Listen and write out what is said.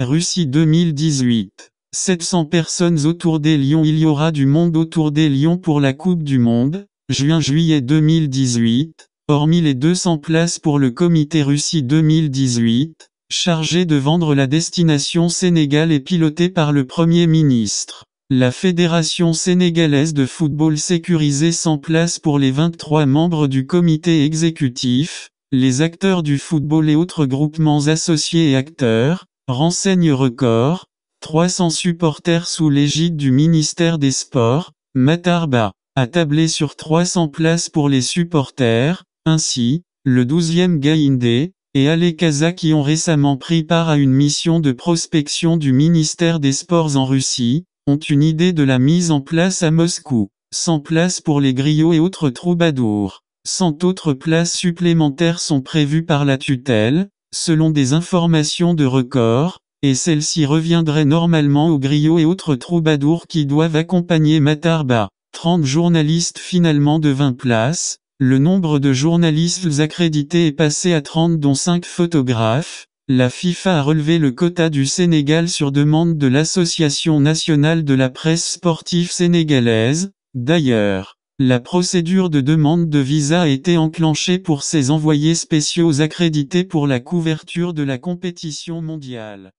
Russie 2018. 700 personnes autour des Lions Il y aura du monde autour des Lions pour la Coupe du Monde, juin-juillet 2018, hormis les 200 places pour le comité Russie 2018, chargé de vendre la destination Sénégal et piloté par le Premier ministre. La Fédération sénégalaise de football sécurisée 100 places pour les 23 membres du comité exécutif, les acteurs du football et autres groupements associés et acteurs, Renseigne record, 300 supporters sous l'égide du ministère des Sports, Matarba, a tablé sur 300 places pour les supporters, ainsi, le 12e Gaïndé, et Alekaza qui ont récemment pris part à une mission de prospection du ministère des Sports en Russie, ont une idée de la mise en place à Moscou. 100 places pour les griots et autres troubadours. 100 autres places supplémentaires sont prévues par la tutelle, selon des informations de record, et celle-ci reviendrait normalement aux griots et autres troubadours qui doivent accompagner Matarba. 30 journalistes finalement de 20 places, le nombre de journalistes accrédités est passé à 30 dont 5 photographes. La FIFA a relevé le quota du Sénégal sur demande de l'Association nationale de la presse sportive sénégalaise. D'ailleurs, la procédure de demande de visa a été enclenchée pour ces envoyés spéciaux accrédités pour la couverture de la compétition mondiale.